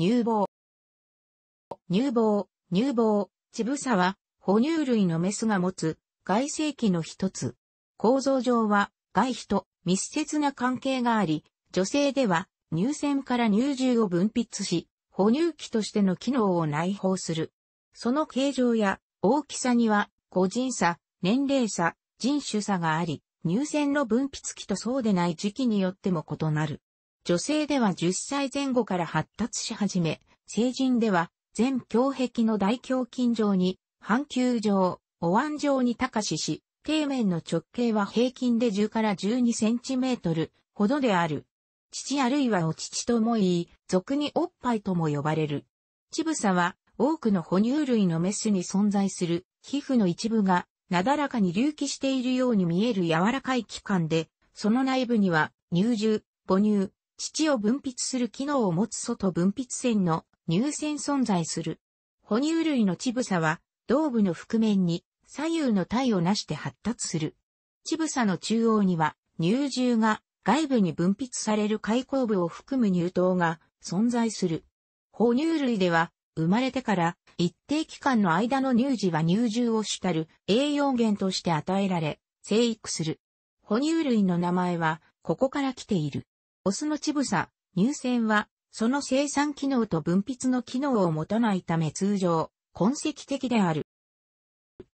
乳房。乳房、乳房、乳房は、哺乳類のメスが持つ外生器の一つ。構造上は外皮と密接な関係があり、女性では乳腺から乳汁を分泌し、哺乳器としての機能を内包する。その形状や大きさには個人差、年齢差、人種差があり、乳腺の分泌器とそうでない時期によっても異なる。女性では10歳前後から発達し始め、成人では全胸壁の大胸筋上に、半球状、お椀状に高しし、底面の直径は平均で10から12センチメートルほどである。父あるいはお乳とも言い、俗におっぱいとも呼ばれる。乳房は多くの哺乳類のメスに存在する皮膚の一部がなだらかに隆起しているように見える柔らかい器官で、その内部には乳汁、母乳、質を分泌する機能を持つ外分泌腺の乳腺存在する。哺乳類の乳房は、胴部の覆面に左右の体をなして発達する。乳房の中央には、乳汁が外部に分泌される開口部を含む乳頭が存在する。哺乳類では、生まれてから一定期間の間の乳児は乳汁を主たる栄養源として与えられ、生育する。哺乳類の名前は、ここから来ている。オスの乳房、乳腺は、その生産機能と分泌の機能を持たないため通常、痕跡的である。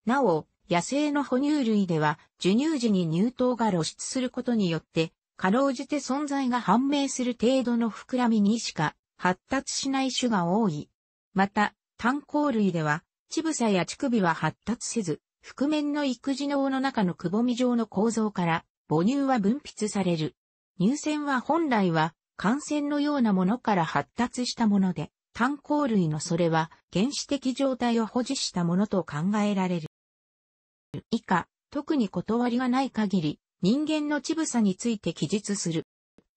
なお、野生の哺乳類では、授乳時に乳頭が露出することによって、かろうじて存在が判明する程度の膨らみにしか発達しない種が多い。また、炭鉱類では、乳房や乳首は発達せず、覆面の育児脳の中のくぼみ状の構造から、母乳は分泌される。乳腺は本来は感染のようなものから発達したもので、炭鉱類のそれは原始的状態を保持したものと考えられる。以下、特に断りがない限り、人間の乳房について記述する。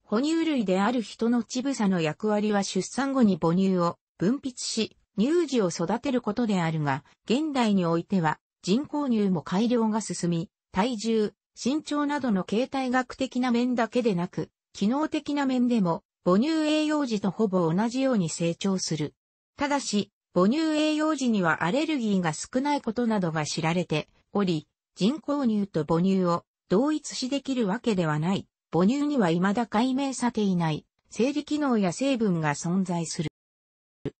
哺乳類である人の乳房の役割は出産後に母乳を分泌し、乳児を育てることであるが、現代においては人工乳も改良が進み、体重、身長などの形態学的な面だけでなく、機能的な面でも、母乳栄養時とほぼ同じように成長する。ただし、母乳栄養時にはアレルギーが少ないことなどが知られており、人工乳と母乳を同一視できるわけではない。母乳には未だ解明されていない、生理機能や成分が存在する。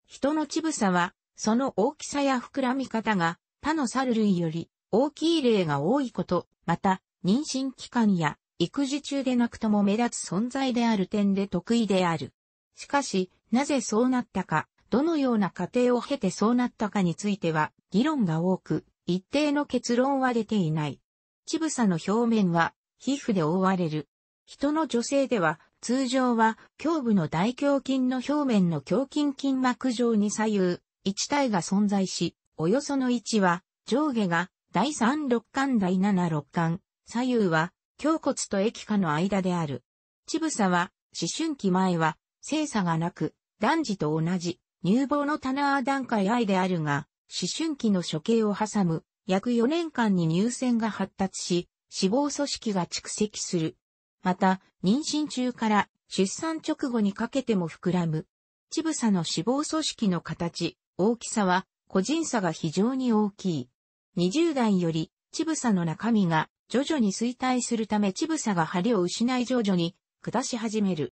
人の乳房は、その大きさや膨らみ方が他の猿類より大きい例が多いこと、また、妊娠期間や育児中でなくとも目立つ存在である点で得意である。しかし、なぜそうなったか、どのような過程を経てそうなったかについては、議論が多く、一定の結論は出ていない。乳房の表面は、皮膚で覆われる。人の女性では、通常は、胸部の大胸筋の表面の胸筋筋膜上に左右、一体が存在し、およその置は、上下が、第3六巻第7六巻、左右は、胸骨と液下の間である。乳房は、思春期前は、性差がなく、男児と同じ、乳房の棚段階愛であるが、思春期の処刑を挟む、約4年間に乳腺が発達し、脂肪組織が蓄積する。また、妊娠中から出産直後にかけても膨らむ。乳房の脂肪組織の形、大きさは、個人差が非常に大きい。20代より、乳房の中身が徐々に衰退するためチブサが針を失い徐々に下し始める。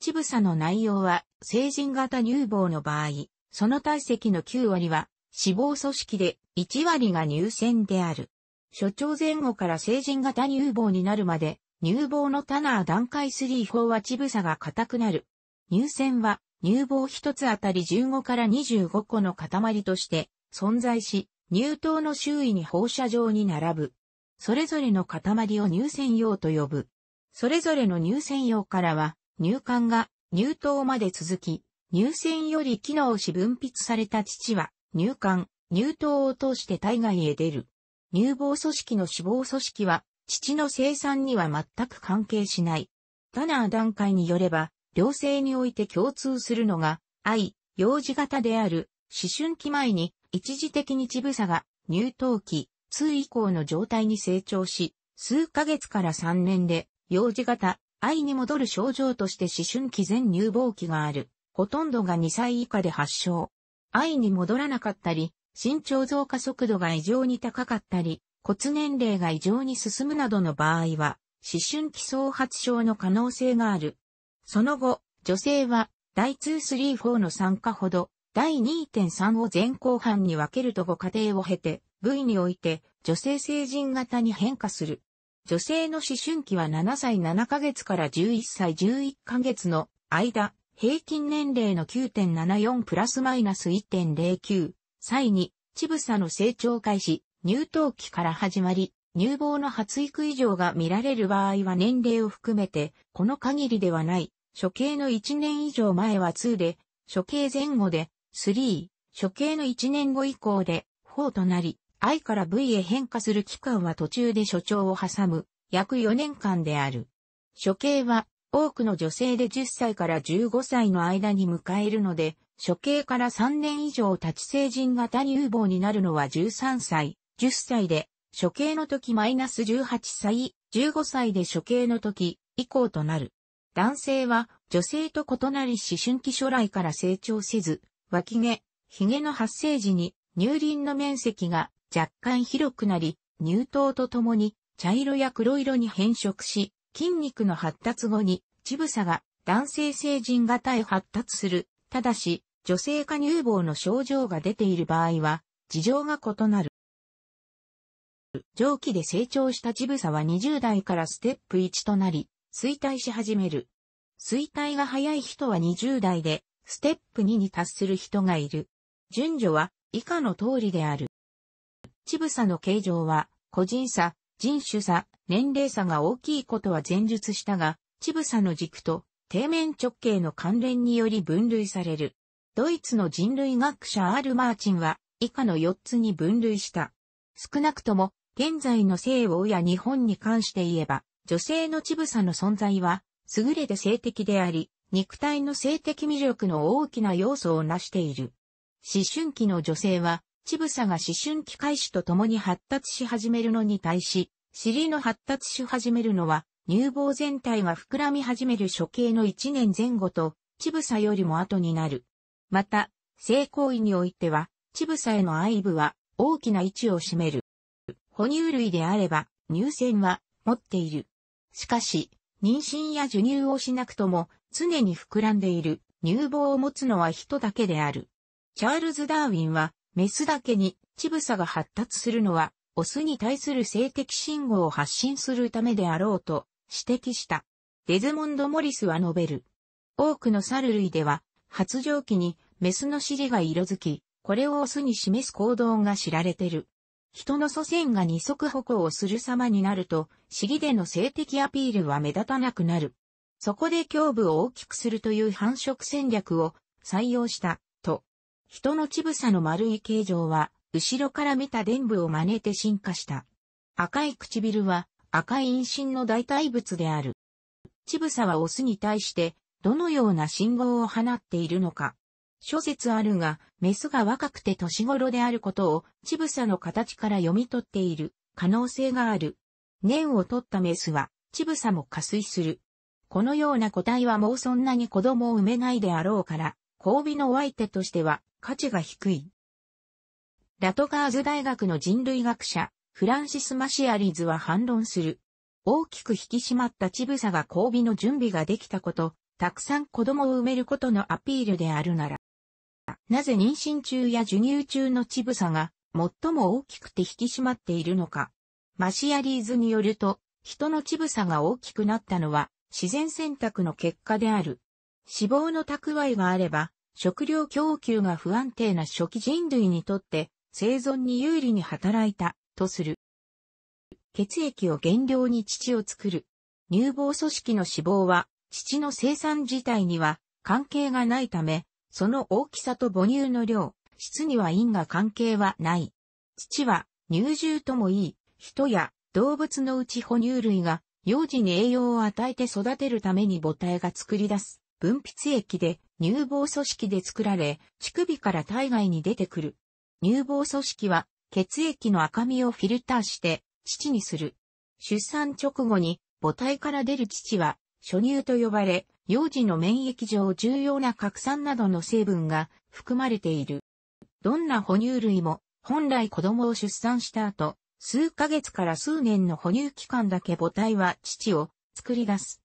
チブサの内容は成人型乳房の場合、その体積の9割は脂肪組織で1割が乳腺である。初潮前後から成人型乳房になるまで乳房のタナー段階3法はチブサが硬くなる。乳腺は乳房一つあたり15から25個の塊として存在し、乳頭の周囲に放射状に並ぶ。それぞれの塊を乳腺用と呼ぶ。それぞれの乳腺用からは、乳管が乳頭まで続き、乳腺より機能し分泌された父は、乳管、乳頭を通して体外へ出る。乳房組織の死亡組織は、父の生産には全く関係しない。タナー段階によれば、両性において共通するのが、愛、幼児型である、思春期前に一時的に乳房が乳頭期、2以降の状態に成長し、数ヶ月から3年で、幼児型、愛に戻る症状として思春期前乳房期がある。ほとんどが2歳以下で発症。愛に戻らなかったり、身長増加速度が異常に高かったり、骨年齢が異常に進むなどの場合は、思春期創発症の可能性がある。その後、女性は、第2、3、4の参加ほど、第2.3を前後半に分けるとご家庭を経て、部位において女性成人型に変化する。女性の思春期は7歳7ヶ月から11歳11ヶ月の間、平均年齢の9.74プラスマイナス1.09歳に、乳房の成長開始、乳頭期から始まり、乳房の発育異常が見られる場合は年齢を含めて、この限りではない、処刑の1年以上前は2で、処刑前後で3、処刑の1年後以降で4となり、I から V へ変化する期間は途中で所長を挟む約4年間である。処刑は多くの女性で10歳から15歳の間に迎えるので、処刑から3年以上立ち成人型乳房になるのは13歳、10歳で、処刑の時マイナス18歳、15歳で処刑の時以降となる。男性は女性と異なり思春期初来から成長せず、脇毛、髭の発生時に乳輪の面積が若干広くなり、乳頭とともに茶色や黒色に変色し、筋肉の発達後に、乳房が男性成人型へ発達する。ただし、女性化乳房の症状が出ている場合は、事情が異なる。上記で成長した乳房は20代からステップ1となり、衰退し始める。衰退が早い人は20代で、ステップ2に達する人がいる。順序は以下の通りである。ちぶさの形状は、個人差、人種差、年齢差が大きいことは前述したが、ちぶさの軸と底面直径の関連により分類される。ドイツの人類学者アール・マーチンは、以下の4つに分類した。少なくとも、現在の西欧や日本に関して言えば、女性のちぶさの存在は、優れて性的であり、肉体の性的魅力の大きな要素を成している。思春期の女性は、乳房が思春期開始とともに発達し始めるのに対し、尻の発達し始めるのは、乳房全体が膨らみ始める処刑の1年前後と、乳房よりも後になる。また、性行為においては、乳房への愛部は大きな位置を占める。哺乳類であれば、乳腺は持っている。しかし、妊娠や授乳をしなくとも、常に膨らんでいる乳房を持つのは人だけである。チャールズ・ダーウィンは、メスだけに、チブサが発達するのは、オスに対する性的信号を発信するためであろうと指摘した。デズモンド・モリスは述べる。多くの猿類では、発情期にメスの尻が色づき、これをオスに示す行動が知られてる。人の祖先が二足歩行をする様になると、尻での性的アピールは目立たなくなる。そこで胸部を大きくするという繁殖戦略を採用した人の乳房の丸い形状は、後ろから見た伝部を真似て進化した。赤い唇は、赤い陰唇の代替物である。乳房はオスに対して、どのような信号を放っているのか。諸説あるが、メスが若くて年頃であることを、乳房の形から読み取っている可能性がある。年を取ったメスは、乳房も加水する。このような個体はもうそんなに子供を産めないであろうから、交尾のお相手としては価値が低い。ラトガーズ大学の人類学者、フランシス・マシアリーズは反論する。大きく引き締まった乳房が交尾の準備ができたこと、たくさん子供を産めることのアピールであるなら。なぜ妊娠中や授乳中の乳房が最も大きくて引き締まっているのか。マシアリーズによると、人の乳房が大きくなったのは自然選択の結果である。脂肪の蓄えがあれば、食料供給が不安定な初期人類にとって生存に有利に働いたとする。血液を原料に乳を作る。乳房組織の脂肪は乳の生産自体には関係がないため、その大きさと母乳の量、質には因果関係はない。乳は乳汁ともいい、人や動物のうち哺乳類が幼児に栄養を与えて育てるために母体が作り出す分泌液で乳房組織で作られ、乳首から体外に出てくる。乳房組織は血液の赤みをフィルターして乳にする。出産直後に母体から出る乳は初乳と呼ばれ、幼児の免疫上重要な核酸などの成分が含まれている。どんな哺乳類も本来子供を出産した後、数ヶ月から数年の哺乳期間だけ母体は乳を作り出す。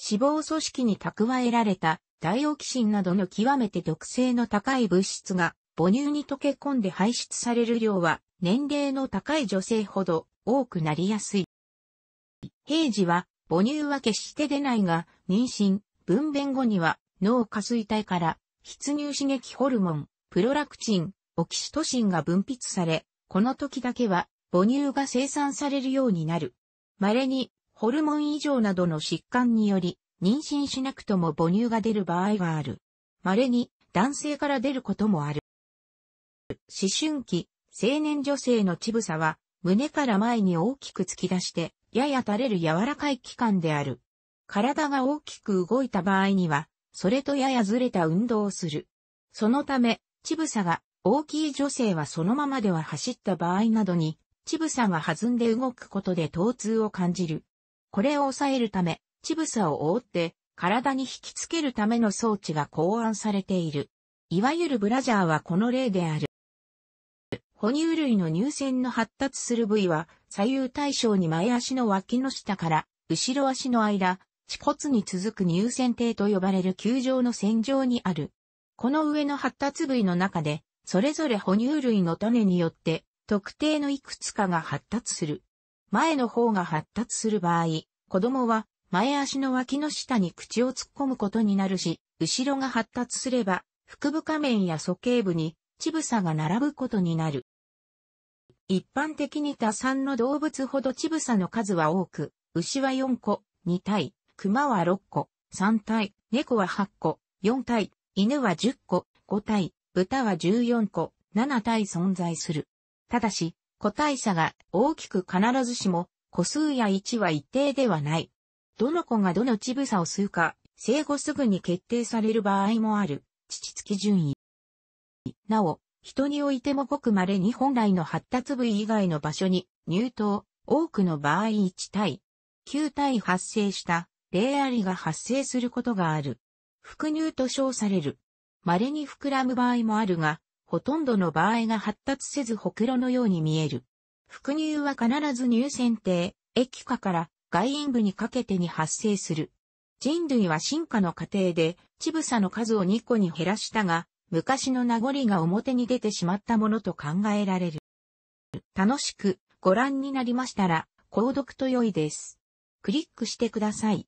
脂肪組織に蓄えられたダイオキシンなどの極めて毒性の高い物質が母乳に溶け込んで排出される量は年齢の高い女性ほど多くなりやすい。平時は母乳は決して出ないが、妊娠、分娩後には脳下垂体から出入刺激ホルモン、プロラクチン、オキシトシンが分泌され、この時だけは母乳が生産されるようになる。稀にホルモン異常などの疾患により妊娠しなくとも母乳が出る場合がある。稀に男性から出ることもある。思春期、青年女性の乳房は胸から前に大きく突き出して、やや垂れる柔らかい器官である。体が大きく動いた場合には、それとややずれた運動をする。そのため、乳房が大きい女性はそのままでは走った場合などに、乳房が弾んで動くことで疼痛を感じる。これを抑えるため、乳房を覆って体に引き付けるための装置が考案されている。いわゆるブラジャーはこの例である。哺乳類の乳腺の発達する部位は左右対称に前足の脇の下から後ろ足の間、恥骨に続く乳腺底と呼ばれる球状の線上にある。この上の発達部位の中で、それぞれ哺乳類の種によって特定のいくつかが発達する。前の方が発達する場合、子供は前足の脇の下に口を突っ込むことになるし、後ろが発達すれば、腹部下面や鼠径部に、乳房が並ぶことになる。一般的に多産の動物ほど乳房の数は多く、牛は4個、2体、熊は6個、3体、猫は8個、4体、犬は10個、5体、豚は14個、7体存在する。ただし、個体差が大きく必ずしも、個数や位置は一定ではない。どの子がどの乳房を吸うか、生後すぐに決定される場合もある、父付き順位。なお、人においてもごく稀に本来の発達部位以外の場所に入頭、多くの場合1対9対発生した例ありが発生することがある。副乳と称される。稀に膨らむ場合もあるが、ほとんどの場合が発達せずほくろのように見える。副乳は必ず乳腺底、液化から外陰部にかけてに発生する。人類は進化の過程で、乳房の数を2個に減らしたが、昔の名残が表に出てしまったものと考えられる。楽しくご覧になりましたら、購読と良いです。クリックしてください。